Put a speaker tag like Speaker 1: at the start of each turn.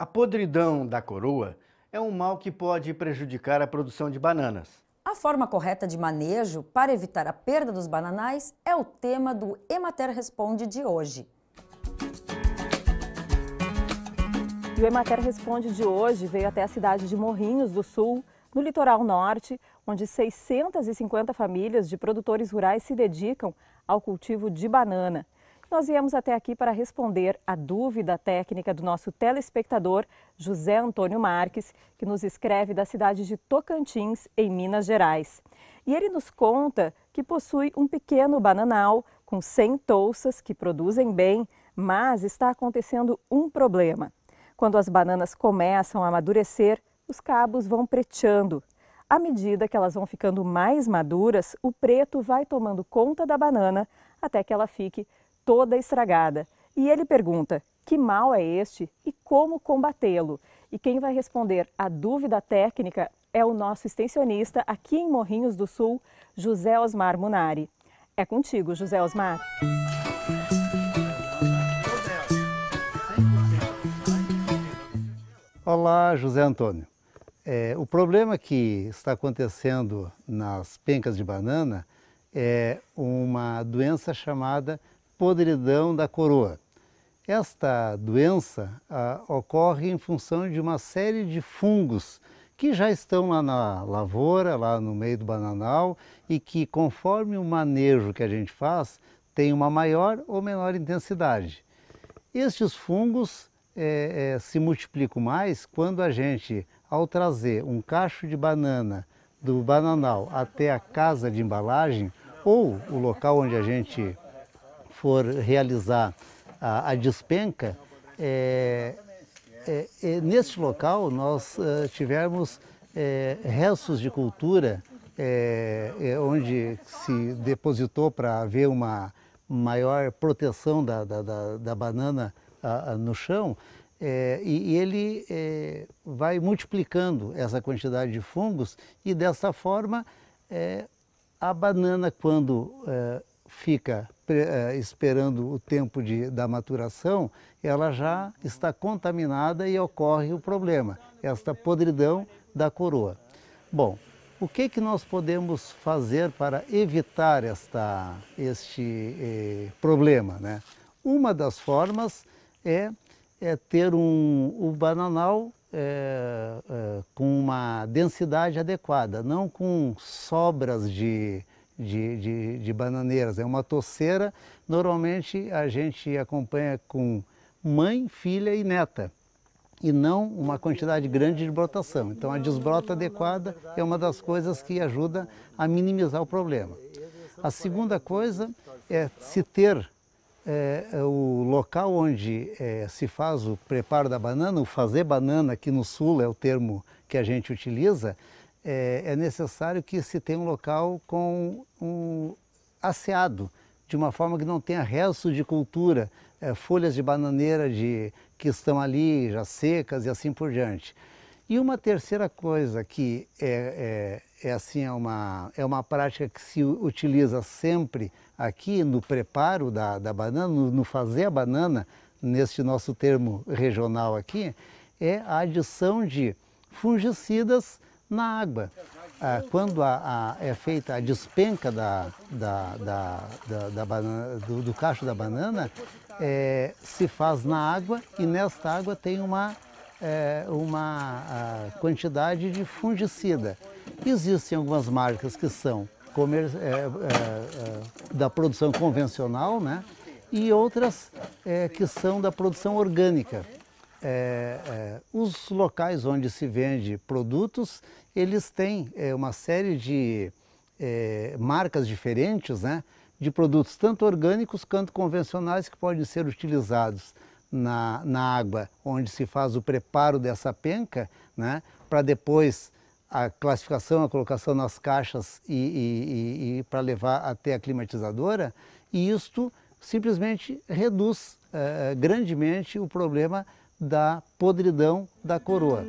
Speaker 1: A podridão da coroa é um mal que pode prejudicar a produção de bananas.
Speaker 2: A forma correta de manejo para evitar a perda dos bananais é o tema do Emater Responde de hoje. E o Emater Responde de hoje veio até a cidade de Morrinhos do Sul, no litoral norte, onde 650 famílias de produtores rurais se dedicam ao cultivo de banana. Nós viemos até aqui para responder a dúvida técnica do nosso telespectador José Antônio Marques, que nos escreve da cidade de Tocantins, em Minas Gerais. E ele nos conta que possui um pequeno bananal com 100 touças que produzem bem, mas está acontecendo um problema. Quando as bananas começam a amadurecer, os cabos vão preteando. À medida que elas vão ficando mais maduras, o preto vai tomando conta da banana até que ela fique toda estragada. E ele pergunta: que mal é este e como combatê-lo? E quem vai responder a dúvida técnica é o nosso extensionista aqui em Morrinhos do Sul, José Osmar Munari. É contigo, José Osmar.
Speaker 1: Olá, José Antônio. É, o problema que está acontecendo nas pencas de banana é uma doença chamada podridão da coroa. Esta doença ocorre em função de uma série de fungos que já estão lá na lavoura, lá no meio do bananal, e que conforme o manejo que a gente faz, tem uma maior ou menor intensidade. Estes fungos é, é, se multiplicam mais quando a gente, ao trazer um cacho de banana do bananal até a casa de embalagem ou o local onde a gente for realizar a, a despenca, é, é, é neste local nós eh, tivemos eh, restos de cultura, eh, onde se depositou para haver uma maior proteção da, da, da, da banana a, a, no chão, é, e, e, ele é, vai multiplicando essa quantidade de fungos e dessa forma é, a banana quando fica eh, esperando o tempo de, da maturação, ela já está contaminada e ocorre o problema, esta podridão da coroa. Bom, o que, que nós podemos fazer para evitar esta, este eh, problema? Né? Uma das formas é, é ter um, um bananal é, é, com uma densidade adequada, não com sobras de de, de, de bananeiras. É uma toceira, normalmente a gente acompanha com mãe, filha e neta e não uma quantidade grande de brotação. Então a desbrota adequada é uma das coisas que ajuda a minimizar o problema. A segunda coisa é se ter é, o local onde é, se faz o preparo da banana, o fazer banana, aqui no sul é o termo que a gente utiliza, é, é necessário que se tenha um local com um asseado, de uma forma que não tenha resto de cultura, é, folhas de bananeira de, que estão ali já secas e assim por diante. E uma terceira coisa que é, é, é, assim, é, uma, é uma prática que se utiliza sempre aqui no preparo da, da banana, no, no fazer a banana, neste nosso termo regional aqui, é a adição de fungicidas na água. Ah, quando a, a, é feita a despenca da, da, da, da banana, do, do, cacho da banana, é, se faz na água e nesta água tem uma, é, uma ah, quantidade de fungicida. Existem algumas marcas que são comer, é, é, é, da produção convencional né, e outras que são da produção orgânica é, é, os locais onde se vende produtos, eles têm é, uma série de é, marcas diferentes né, de produtos, tanto orgânicos quanto convencionais, que podem ser utilizados na, na água, onde se faz o preparo dessa penca, né, para depois a classificação, a colocação nas caixas e, e, e, e para levar até a climatizadora, e isto simplesmente reduz é, é, grandemente o problema da podridão da coroa.